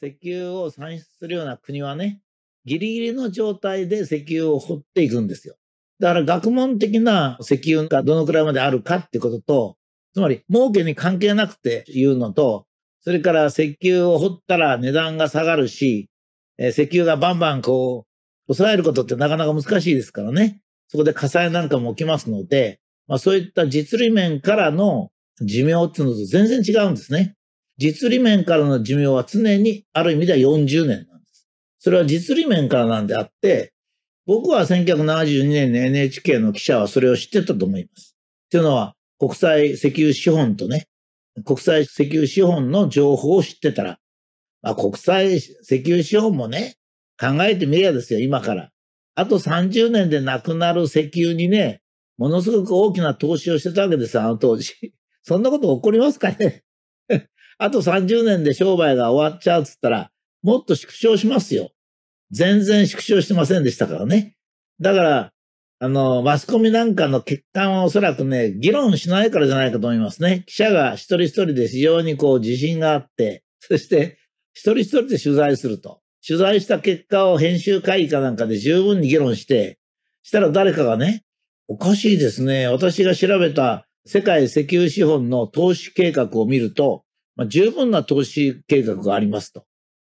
石油を産出するような国はね、ギリギリの状態で石油を掘っていくんですよ。だから学問的な石油がどのくらいまであるかってことと、つまり儲けに関係なくて言うのと、それから石油を掘ったら値段が下がるし、え石油がバンバンこう、抑えることってなかなか難しいですからね。そこで火災なんかも起きますので、まあそういった実利面からの寿命っていうのと全然違うんですね。実利面からの寿命は常にある意味では40年なんです。それは実利面からなんであって、僕は1972年に NHK の記者はそれを知ってたと思います。というのは、国際石油資本とね、国際石油資本の情報を知ってたら、まあ、国際石油資本もね、考えてみりゃですよ、今から。あと30年でなくなる石油にね、ものすごく大きな投資をしてたわけですよ、あの当時。そんなこと起こりますかねあと30年で商売が終わっちゃうっつったら、もっと縮小しますよ。全然縮小してませんでしたからね。だから、あの、マスコミなんかの欠陥はおそらくね、議論しないからじゃないかと思いますね。記者が一人一人で非常にこう自信があって、そして一人一人で取材すると。取材した結果を編集会議かなんかで十分に議論して、したら誰かがね、おかしいですね。私が調べた世界石油資本の投資計画を見ると、まあ、十分な投資計画がありますと。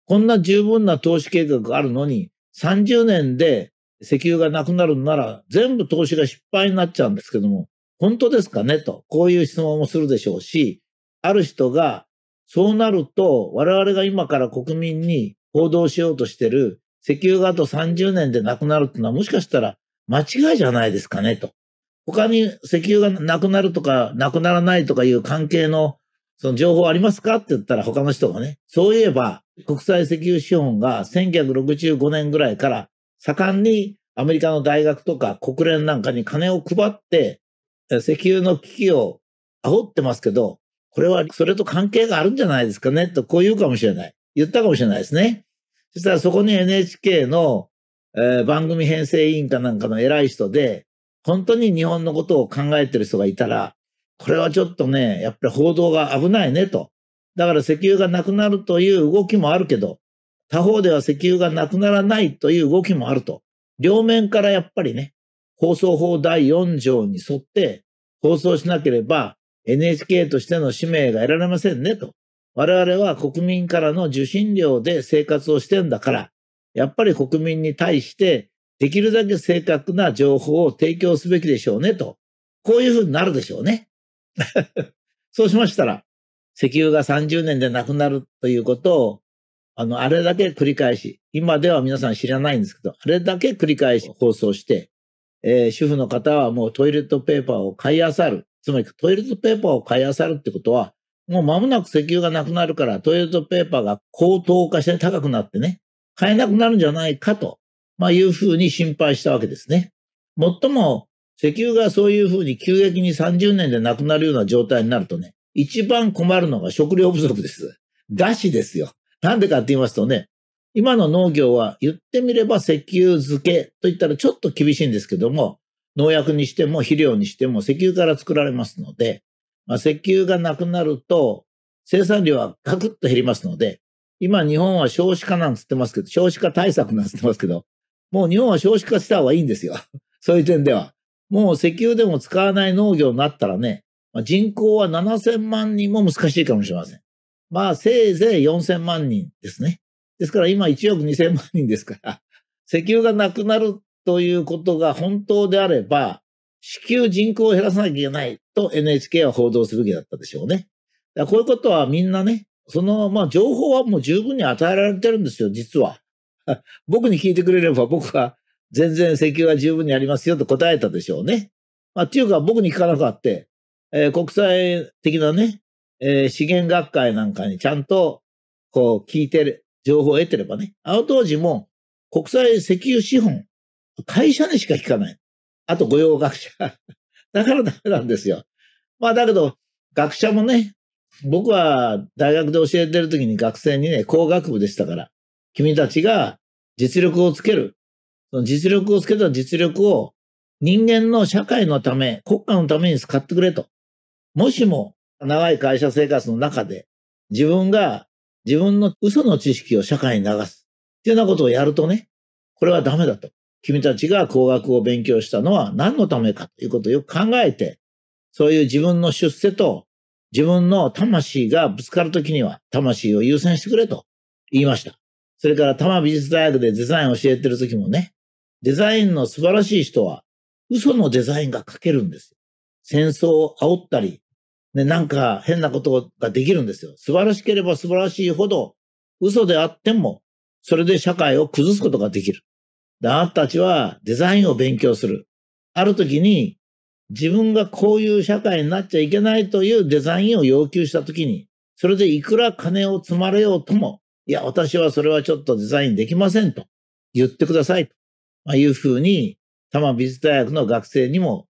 こんな十分な投資計画があるのに、30年で石油がなくなるなら、全部投資が失敗になっちゃうんですけども、本当ですかねと、こういう質問もするでしょうし、ある人が、そうなると、我々が今から国民に報道しようとしてる、石油があと30年でなくなるってのは、もしかしたら間違いじゃないですかねと。他に石油がなくなるとか、なくならないとかいう関係のその情報ありますかって言ったら他の人がね、そういえば国際石油資本が1965年ぐらいから盛んにアメリカの大学とか国連なんかに金を配って、石油の危機を煽ってますけど、これはそれと関係があるんじゃないですかねとこう言うかもしれない。言ったかもしれないですね。そしたらそこに NHK の、えー、番組編成委員かなんかの偉い人で、本当に日本のことを考えてる人がいたら、これはちょっとね、やっぱり報道が危ないねと。だから石油がなくなるという動きもあるけど、他方では石油がなくならないという動きもあると。両面からやっぱりね、放送法第4条に沿って放送しなければ NHK としての使命が得られませんねと。我々は国民からの受信料で生活をしてんだから、やっぱり国民に対してできるだけ正確な情報を提供すべきでしょうねと。こういうふうになるでしょうね。そうしましたら、石油が30年でなくなるということを、あの、あれだけ繰り返し、今では皆さん知らないんですけど、あれだけ繰り返し放送して、えー、主婦の方はもうトイレットペーパーを買い漁る。つまりトイレットペーパーを買い漁るってことは、もう間もなく石油がなくなるから、トイレットペーパーが高騰化して高くなってね、買えなくなるんじゃないかと、まあいうふうに心配したわけですね。もっとも、石油がそういうふうに急激に30年でなくなるような状態になるとね、一番困るのが食料不足です。だしですよ。なんでかって言いますとね、今の農業は言ってみれば石油漬けと言ったらちょっと厳しいんですけども、農薬にしても肥料にしても石油から作られますので、まあ、石油がなくなると生産量はガクッと減りますので、今日本は少子化なんつってますけど、少子化対策なんつってますけど、もう日本は少子化した方がいいんですよ。そういう点では。もう石油でも使わない農業になったらね、ま人口は7000万人も難しいかもしれません。まあ、せいぜい4000万人ですね。ですから今1億2000万人ですから、石油がなくなるということが本当であれば、至急人口を減らさなきゃいけないと NHK は報道すべきだったでしょうね。だこういうことはみんなね、その、まあ、情報はもう十分に与えられてるんですよ、実は。僕に聞いてくれれば僕は全然石油は十分にありますよと答えたでしょうね。まあ、っていうか僕に聞かなくあって、えー、国際的なね、えー、資源学会なんかにちゃんと、こう、聞いてる、情報を得てればね。あの当時も、国際石油資本、会社にしか聞かない。あと、御用学者。だからダメなんですよ。まあ、だけど、学者もね、僕は大学で教えてる時に学生にね、工学部でしたから、君たちが実力をつける。その実力をつけた実力を人間の社会のため、国家のために使ってくれと。もしも長い会社生活の中で自分が自分の嘘の知識を社会に流すっていうようなことをやるとね、これはダメだと。君たちが工学を勉強したのは何のためかということをよく考えて、そういう自分の出世と自分の魂がぶつかるときには魂を優先してくれと言いました。それから多摩美術大学でデザインを教えてる時もね、デザインの素晴らしい人は、嘘のデザインが書けるんですよ。戦争を煽ったり、ね、なんか変なことができるんですよ。素晴らしければ素晴らしいほど、嘘であっても、それで社会を崩すことができる。あなたたちはデザインを勉強する。ある時に、自分がこういう社会になっちゃいけないというデザインを要求した時に、それでいくら金を積まれようとも、いや、私はそれはちょっとデザインできませんと言ってください。まあ、いうふうに、多摩美術大学の学生にも、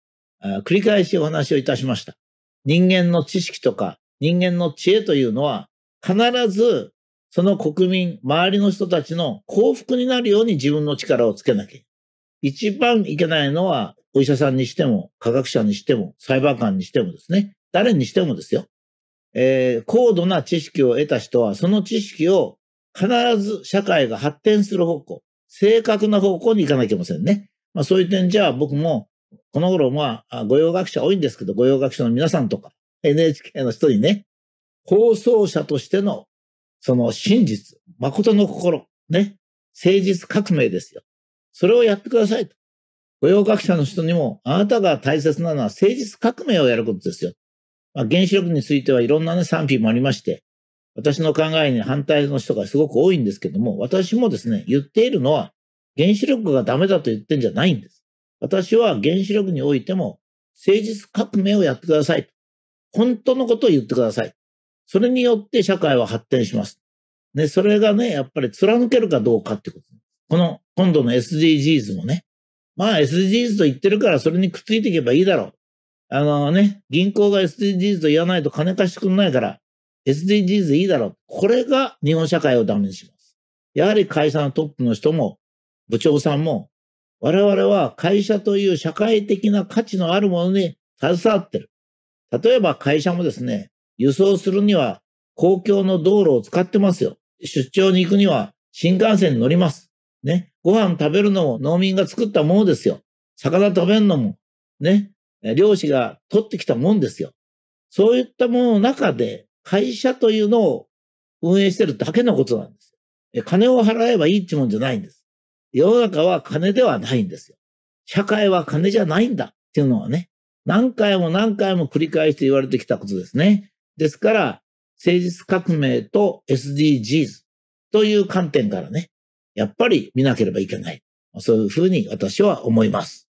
繰り返しお話をいたしました。人間の知識とか、人間の知恵というのは、必ず、その国民、周りの人たちの幸福になるように自分の力をつけなきゃ。一番いけないのは、お医者さんにしても、科学者にしても、裁判官にしてもですね、誰にしてもですよ。えー、高度な知識を得た人は、その知識を必ず社会が発展する方向、正確な方向に行かなきゃいけませんね。まあそういう点じゃあ僕も、この頃まあ、ご用学者多いんですけど、ご用学者の皆さんとか、NHK の人にね、放送者としての、その真実、誠の心、ね、誠実革命ですよ。それをやってくださいと。ご用学者の人にも、あなたが大切なのは誠実革命をやることですよ。まあ、原子力についてはいろんなね、賛否もありまして、私の考えに反対の人がすごく多いんですけども、私もですね、言っているのは、原子力がダメだと言ってんじゃないんです。私は原子力においても、誠実革命をやってください。本当のことを言ってください。それによって社会は発展します。ね、それがね、やっぱり貫けるかどうかってこと。この、今度の SDGs もね。まあ SDGs と言ってるからそれにくっついていけばいいだろう。あのね、銀行が SDGs と言わないと金貸してくんないから、SDGs いいだろう。これが日本社会をダメにします。やはり会社のトップの人も、部長さんも、我々は会社という社会的な価値のあるものに携わってる。例えば会社もですね、輸送するには公共の道路を使ってますよ。出張に行くには新幹線に乗ります。ね。ご飯食べるのも農民が作ったものですよ。魚食べるのも、ね。漁師が取ってきたもんですよ。そういったものの中で、会社というのを運営してるだけのことなんですよ。金を払えばいいってもんじゃないんです。世の中は金ではないんですよ。社会は金じゃないんだっていうのはね、何回も何回も繰り返して言われてきたことですね。ですから、誠実革命と SDGs という観点からね、やっぱり見なければいけない。そういうふうに私は思います。